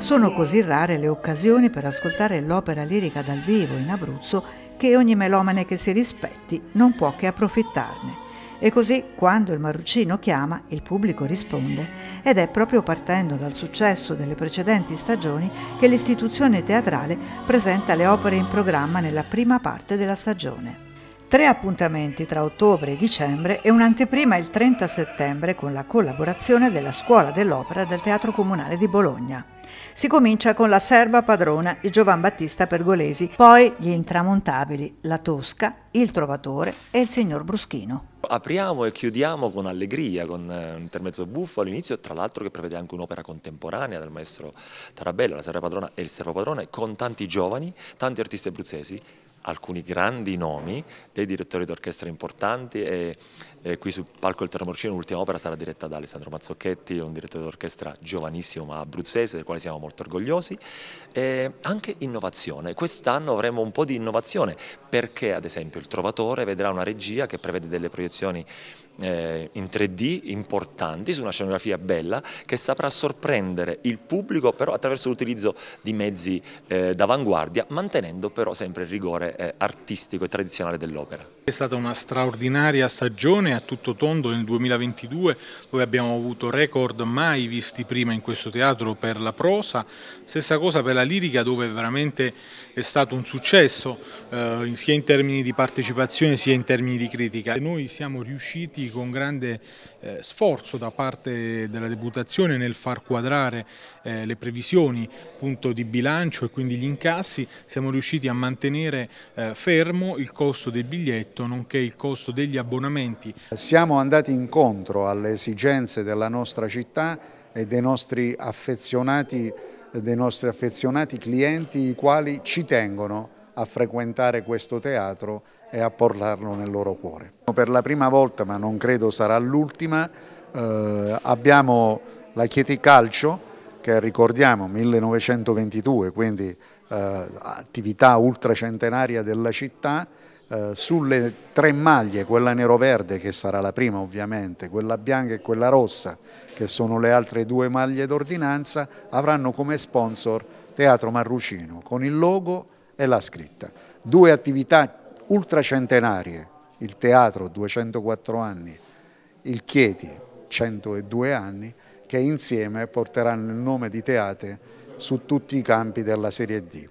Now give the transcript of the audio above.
Sono così rare le occasioni per ascoltare l'opera lirica dal vivo in Abruzzo che ogni melomane che si rispetti non può che approfittarne. E così, quando il Marruccino chiama, il pubblico risponde ed è proprio partendo dal successo delle precedenti stagioni che l'istituzione teatrale presenta le opere in programma nella prima parte della stagione. Tre appuntamenti tra ottobre e dicembre e un'anteprima il 30 settembre con la collaborazione della Scuola dell'Opera del Teatro Comunale di Bologna. Si comincia con la serva padrona di Giovan Battista Pergolesi, poi gli intramontabili, la Tosca, il Trovatore e il signor Bruschino. Apriamo e chiudiamo con allegria, con eh, un intermezzo buffo all'inizio, tra l'altro che prevede anche un'opera contemporanea del maestro Tarabella, la Serra Padrona e il Servo Padrone, con tanti giovani, tanti artisti abruzzesi, alcuni grandi nomi, dei direttori d'orchestra importanti e, e, qui sul palco del Terramorcino l'ultima opera sarà diretta da Alessandro Mazzocchetti, un direttore d'orchestra giovanissimo ma abruzzese del quale siamo molto orgogliosi. E anche innovazione, quest'anno avremo un po' di innovazione perché ad esempio il Trovatore vedrà una regia che prevede delle proiezioni eh, in 3D importanti, su una scenografia bella che saprà sorprendere il pubblico però attraverso l'utilizzo di mezzi eh, d'avanguardia mantenendo però sempre il rigore eh, artistico e tradizionale dell'opera. È stata una straordinaria stagione a tutto tondo nel 2022 dove abbiamo avuto record mai visti prima in questo teatro per la prosa, stessa cosa per la lirica dove veramente è stato un successo eh, sia in termini di partecipazione sia in termini di critica. E noi siamo riusciti con grande eh, sforzo da parte della deputazione nel far quadrare eh, le previsioni appunto, di bilancio e quindi gli incassi, siamo riusciti a mantenere eh, fermo il costo del biglietto nonché il costo degli abbonamenti. Siamo andati incontro alle esigenze della nostra città e dei nostri affezionati, dei nostri affezionati clienti i quali ci tengono a frequentare questo teatro e a portarlo nel loro cuore. Per la prima volta, ma non credo sarà l'ultima, eh, abbiamo la Chieti Calcio che ricordiamo 1922, quindi eh, attività ultracentenaria della città, eh, sulle tre maglie, quella nero-verde che sarà la prima ovviamente, quella bianca e quella rossa che sono le altre due maglie d'ordinanza, avranno come sponsor Teatro Marrucino con il logo e la scritta. Due attività ultracentenarie, il teatro 204 anni, il Chieti 102 anni, che insieme porteranno il nome di Teate su tutti i campi della Serie D.